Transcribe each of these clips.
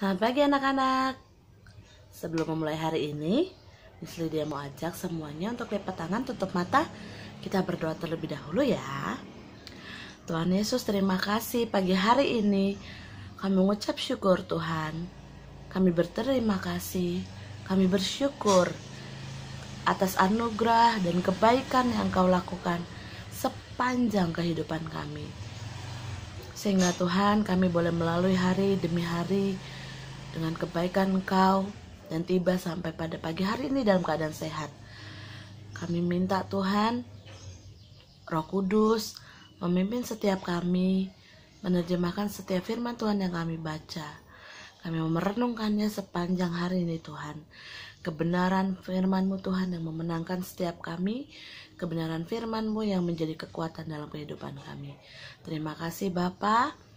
Selamat pagi anak-anak Sebelum memulai hari ini Miss Lydia mau ajak semuanya untuk lipat tangan tutup mata Kita berdoa terlebih dahulu ya Tuhan Yesus terima kasih pagi hari ini Kami mengucap syukur Tuhan Kami berterima kasih Kami bersyukur atas anugerah dan kebaikan yang kau lakukan sepanjang kehidupan kami Sehingga Tuhan kami boleh melalui hari demi hari dengan kebaikan engkau dan tiba sampai pada pagi hari ini dalam keadaan sehat. Kami minta Tuhan, Roh Kudus, memimpin setiap kami, menerjemahkan setiap firman Tuhan yang kami baca. Kami merenungkannya sepanjang hari ini Tuhan. Kebenaran firman-Mu Tuhan yang memenangkan setiap kami, kebenaran firman-Mu yang menjadi kekuatan dalam kehidupan kami. Terima kasih Bapak.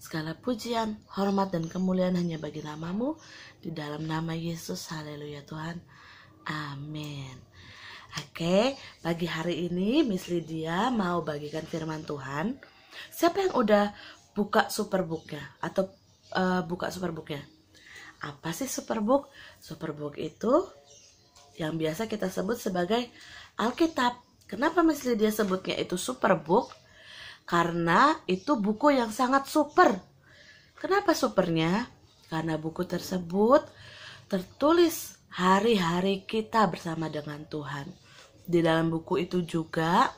Segala pujian, hormat, dan kemuliaan hanya bagi namamu. Di dalam nama Yesus, haleluya Tuhan. Amin. Oke, pagi hari ini Miss Lydia mau bagikan firman Tuhan. Siapa yang udah buka superbooknya atau uh, buka superbooknya? Apa sih superbook? Superbook itu yang biasa kita sebut sebagai Alkitab. Kenapa Miss Lydia sebutnya itu superbook? karena itu buku yang sangat super. Kenapa supernya? Karena buku tersebut tertulis hari-hari kita bersama dengan Tuhan. Di dalam buku itu juga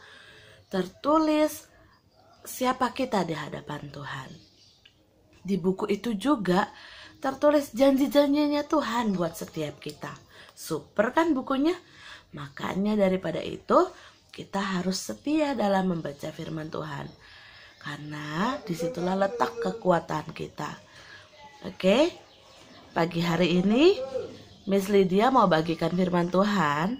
tertulis siapa kita di hadapan Tuhan. Di buku itu juga tertulis janji-janjinya Tuhan buat setiap kita. Super kan bukunya? Makanya daripada itu kita harus setia dalam membaca firman Tuhan karena disitulah letak kekuatan kita. Oke, okay? pagi hari ini Miss Lydia mau bagikan firman Tuhan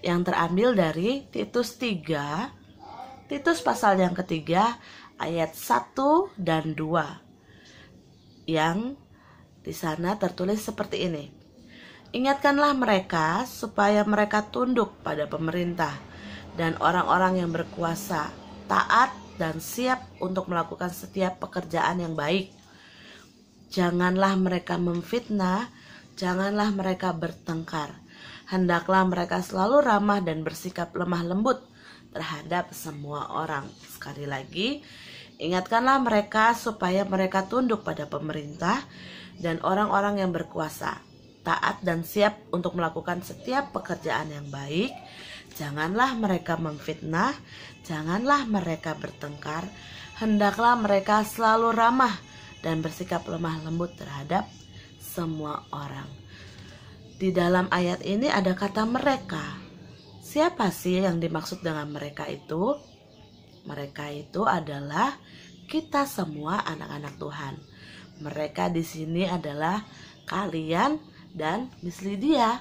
yang terambil dari Titus 3, Titus pasal yang ketiga ayat 1 dan 2 yang di sana tertulis seperti ini. Ingatkanlah mereka supaya mereka tunduk pada pemerintah dan orang-orang yang berkuasa, taat dan siap untuk melakukan setiap pekerjaan yang baik. Janganlah mereka memfitnah, janganlah mereka bertengkar. Hendaklah mereka selalu ramah dan bersikap lemah lembut terhadap semua orang. Sekali lagi, ingatkanlah mereka supaya mereka tunduk pada pemerintah dan orang-orang yang berkuasa, taat dan siap untuk melakukan setiap pekerjaan yang baik Janganlah mereka memfitnah, janganlah mereka bertengkar, hendaklah mereka selalu ramah dan bersikap lemah lembut terhadap semua orang. Di dalam ayat ini ada kata mereka. Siapa sih yang dimaksud dengan mereka itu? Mereka itu adalah kita semua anak-anak Tuhan. Mereka di sini adalah kalian dan Miss Lydia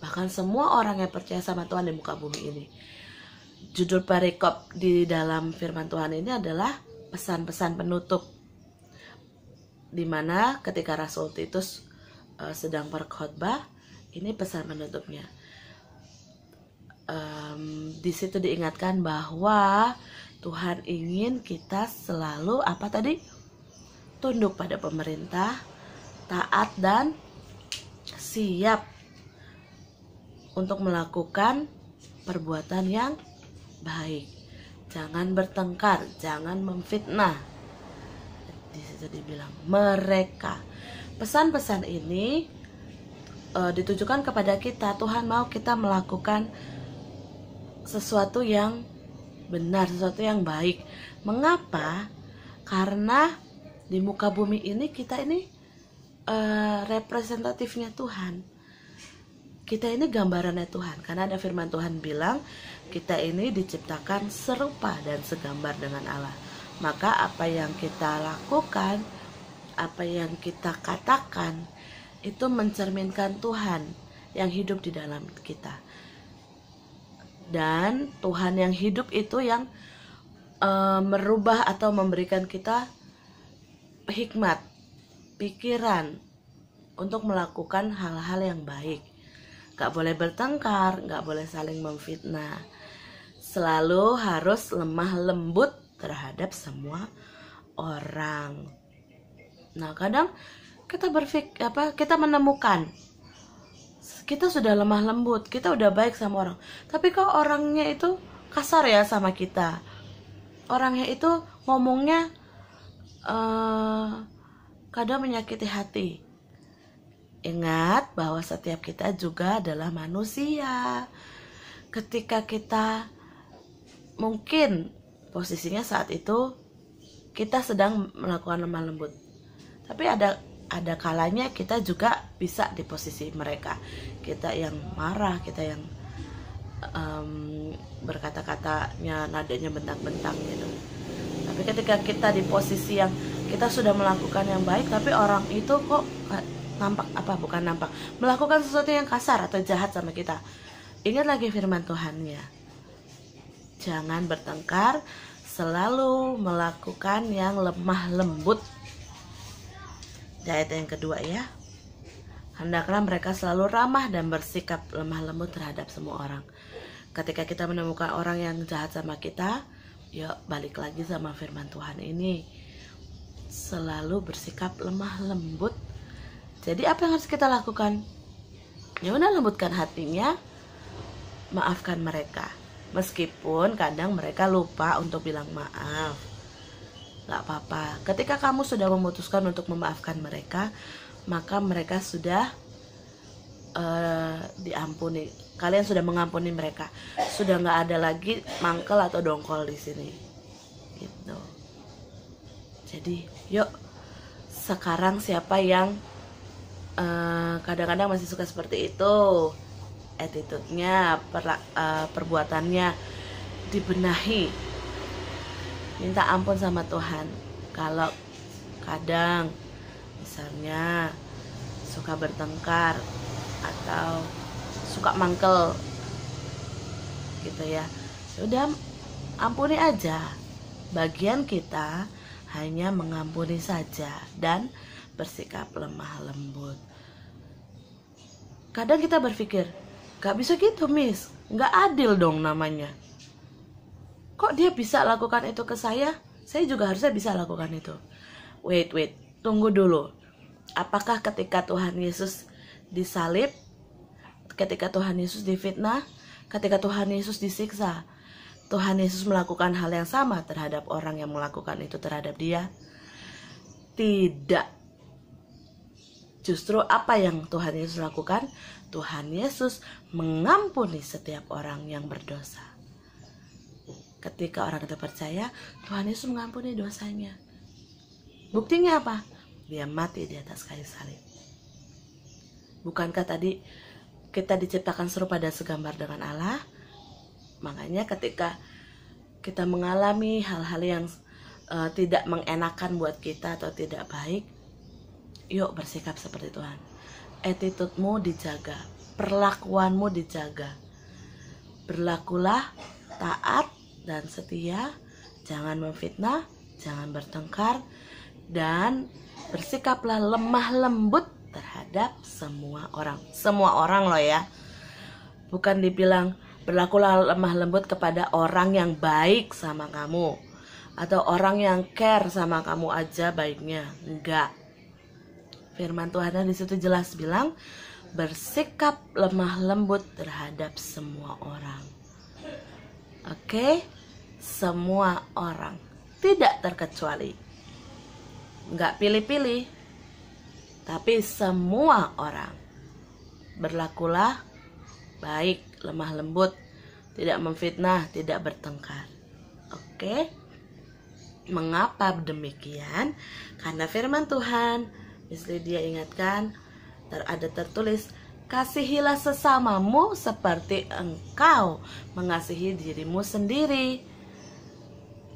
bahkan semua orang yang percaya sama Tuhan di muka bumi ini. Judul perikop di dalam firman Tuhan ini adalah pesan-pesan penutup. Dimana ketika Rasul Titus uh, sedang berkhotbah, ini pesan penutupnya. Um, di situ diingatkan bahwa Tuhan ingin kita selalu apa tadi tunduk pada pemerintah, taat dan siap untuk melakukan perbuatan yang baik. Jangan bertengkar, jangan memfitnah. Di situ dibilang mereka. Pesan-pesan ini e, ditujukan kepada kita. Tuhan mau kita melakukan sesuatu yang benar, sesuatu yang baik. Mengapa? Karena di muka bumi ini kita ini e, representatifnya Tuhan kita ini gambarannya Tuhan karena ada firman Tuhan bilang kita ini diciptakan serupa dan segambar dengan Allah maka apa yang kita lakukan apa yang kita katakan itu mencerminkan Tuhan yang hidup di dalam kita dan Tuhan yang hidup itu yang e, merubah atau memberikan kita hikmat pikiran untuk melakukan hal-hal yang baik nggak boleh bertengkar nggak boleh saling memfitnah selalu harus lemah lembut terhadap semua orang nah kadang kita berfik apa kita menemukan kita sudah lemah lembut kita udah baik sama orang tapi kok orangnya itu kasar ya sama kita orangnya itu ngomongnya uh, kadang menyakiti hati Ingat bahwa setiap kita juga adalah manusia. Ketika kita mungkin posisinya saat itu kita sedang melakukan lemah lembut. Tapi ada ada kalanya kita juga bisa di posisi mereka. Kita yang marah, kita yang um, berkata-katanya nadanya bentang-bentang gitu. Tapi ketika kita di posisi yang kita sudah melakukan yang baik tapi orang itu kok nampak apa bukan nampak melakukan sesuatu yang kasar atau jahat sama kita ingat lagi firman Tuhan ya jangan bertengkar selalu melakukan yang lemah lembut ayat yang kedua ya hendaklah mereka selalu ramah dan bersikap lemah lembut terhadap semua orang ketika kita menemukan orang yang jahat sama kita yuk balik lagi sama firman Tuhan ini selalu bersikap lemah lembut jadi apa yang harus kita lakukan? Ya udah lembutkan hatinya, maafkan mereka. Meskipun kadang mereka lupa untuk bilang maaf. Gak apa-apa. Ketika kamu sudah memutuskan untuk memaafkan mereka, maka mereka sudah uh, diampuni. Kalian sudah mengampuni mereka. Sudah gak ada lagi mangkel atau dongkol di sini. Gitu. Jadi, yuk sekarang siapa yang Eh, kadang-kadang uh, masih suka seperti itu attitude-nya per, uh, eh, perbuatannya dibenahi minta ampun sama Tuhan kalau kadang misalnya suka bertengkar atau suka mangkel gitu ya sudah ya ampuni aja bagian kita hanya mengampuni saja dan bersikap lemah lembut. Kadang kita berpikir, gak bisa gitu miss, gak adil dong namanya. Kok dia bisa lakukan itu ke saya? Saya juga harusnya bisa lakukan itu. Wait, wait, tunggu dulu. Apakah ketika Tuhan Yesus disalib, ketika Tuhan Yesus difitnah, ketika Tuhan Yesus disiksa, Tuhan Yesus melakukan hal yang sama terhadap orang yang melakukan itu terhadap dia? Tidak. Justru apa yang Tuhan Yesus lakukan? Tuhan Yesus mengampuni setiap orang yang berdosa. Ketika orang itu percaya, Tuhan Yesus mengampuni dosanya. Buktinya apa? Dia mati di atas kayu salib. Bukankah tadi kita diciptakan serupa dan segambar dengan Allah? Makanya ketika kita mengalami hal-hal yang uh, tidak mengenakan buat kita atau tidak baik, Yuk bersikap seperti Tuhan. attitude dijaga, perlakuanmu dijaga. Berlakulah taat dan setia, jangan memfitnah, jangan bertengkar dan bersikaplah lemah lembut terhadap semua orang. Semua orang loh ya. Bukan dibilang berlakulah lemah lembut kepada orang yang baik sama kamu atau orang yang care sama kamu aja baiknya. Enggak. Firman Tuhan di situ jelas bilang bersikap lemah lembut terhadap semua orang. Oke? Okay? Semua orang, tidak terkecuali. Nggak pilih-pilih, tapi semua orang. Berlakulah baik, lemah lembut, tidak memfitnah, tidak bertengkar. Oke? Okay? Mengapa demikian? Karena firman Tuhan Miss dia ingatkan, ter ada tertulis, kasihilah sesamamu seperti engkau mengasihi dirimu sendiri.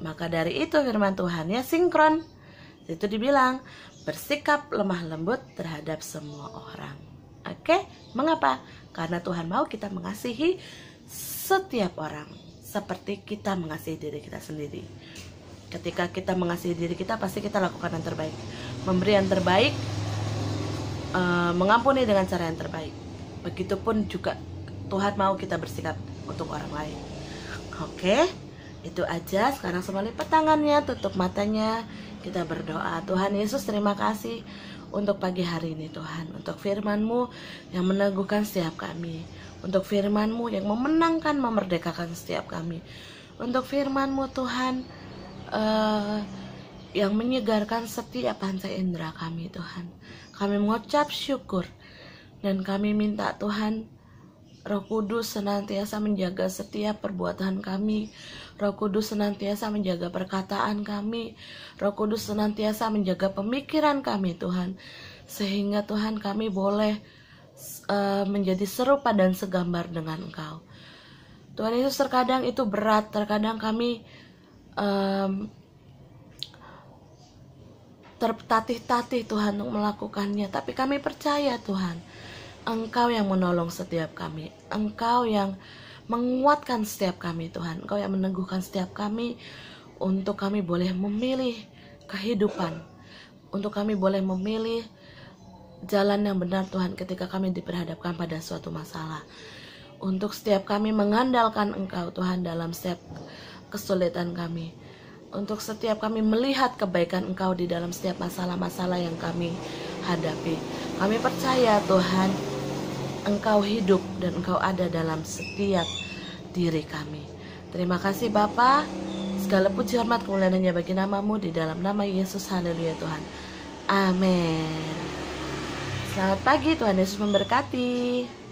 Maka dari itu firman Tuhannya sinkron. Itu dibilang, bersikap lemah lembut terhadap semua orang. Oke, mengapa? Karena Tuhan mau kita mengasihi setiap orang seperti kita mengasihi diri kita sendiri. Ketika kita mengasihi diri kita, pasti kita lakukan yang terbaik memberi yang terbaik eh, mengampuni dengan cara yang terbaik begitupun juga Tuhan mau kita bersikap untuk orang lain oke itu aja sekarang semuanya lipat tutup matanya kita berdoa Tuhan Yesus terima kasih untuk pagi hari ini Tuhan untuk FirmanMu yang meneguhkan setiap kami untuk FirmanMu yang memenangkan memerdekakan setiap kami untuk FirmanMu Tuhan uh, yang menyegarkan setiap panca indera kami Tuhan. Kami mengucap syukur dan kami minta Tuhan Roh Kudus senantiasa menjaga setiap perbuatan kami. Roh Kudus senantiasa menjaga perkataan kami. Roh Kudus senantiasa menjaga pemikiran kami Tuhan. Sehingga Tuhan kami boleh uh, menjadi serupa dan segambar dengan Engkau. Tuhan Yesus terkadang itu berat, terkadang kami um, tertatih-tatih Tuhan untuk melakukannya, tapi kami percaya Tuhan, Engkau yang menolong setiap kami, Engkau yang menguatkan setiap kami Tuhan, Engkau yang meneguhkan setiap kami untuk kami boleh memilih kehidupan, untuk kami boleh memilih jalan yang benar Tuhan ketika kami diperhadapkan pada suatu masalah. Untuk setiap kami mengandalkan Engkau Tuhan dalam setiap kesulitan kami untuk setiap kami melihat kebaikan Engkau di dalam setiap masalah-masalah yang kami hadapi. Kami percaya Tuhan, Engkau hidup dan Engkau ada dalam setiap diri kami. Terima kasih Bapa. Segala puji hormat kemuliaan hanya bagi namamu di dalam nama Yesus. Haleluya Tuhan. Amin. Selamat pagi, Tuhan Yesus memberkati.